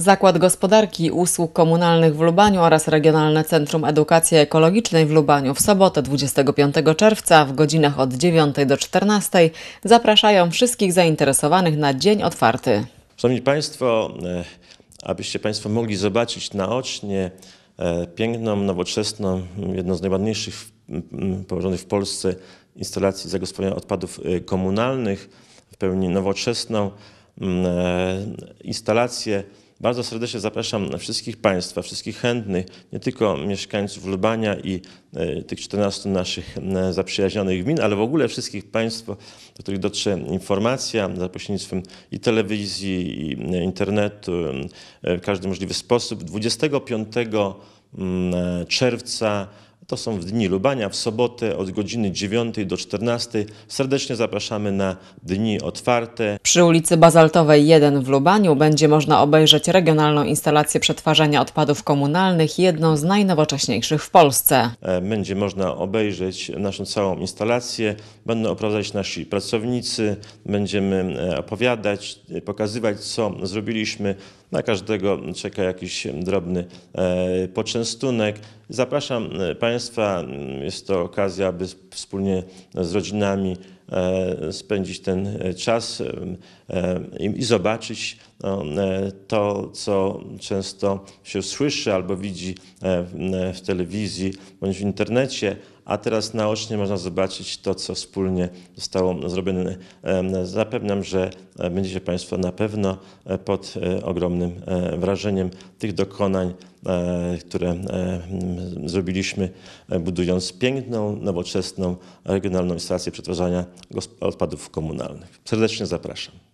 Zakład Gospodarki Usług Komunalnych w Lubaniu oraz Regionalne Centrum Edukacji Ekologicznej w Lubaniu w sobotę 25 czerwca w godzinach od 9 do 14 zapraszają wszystkich zainteresowanych na Dzień Otwarty. Szanowni Państwo, e, abyście Państwo mogli zobaczyć naocznie e, piękną, nowoczesną, jedną z najładniejszych położonych w Polsce instalacji zagospodarowania odpadów e, komunalnych, w pełni nowoczesną instalację bardzo serdecznie zapraszam wszystkich Państwa, wszystkich chętnych, nie tylko mieszkańców Lubania i e, tych 14 naszych e, zaprzyjaźnionych gmin, ale w ogóle wszystkich Państwa, do których dotrze informacja za pośrednictwem i telewizji, i e, internetu, w każdy możliwy sposób. 25 mm, czerwca to są w dni lubania, w sobotę od godziny 9 do 14. Serdecznie zapraszamy na dni otwarte. Przy ulicy Bazaltowej 1 w Lubaniu będzie można obejrzeć regionalną instalację przetwarzania odpadów komunalnych, jedną z najnowocześniejszych w Polsce. E, będzie można obejrzeć naszą całą instalację. Będą oprowadzać nasi pracownicy, będziemy e, opowiadać, e, pokazywać co zrobiliśmy. Na każdego czeka jakiś drobny e, poczęstunek. Zapraszam e, Państwa, jest to okazja, aby wspólnie z rodzinami e, spędzić ten czas i zobaczyć to, co często się słyszy albo widzi w telewizji bądź w internecie, a teraz naocznie można zobaczyć to, co wspólnie zostało zrobione. Zapewniam, że e, będziecie Państwo na pewno e, pod e, ogromnym wrażeniem tych dokonań, które zrobiliśmy, budując piękną, nowoczesną, regionalną instalację przetwarzania odpadów komunalnych. Serdecznie zapraszam.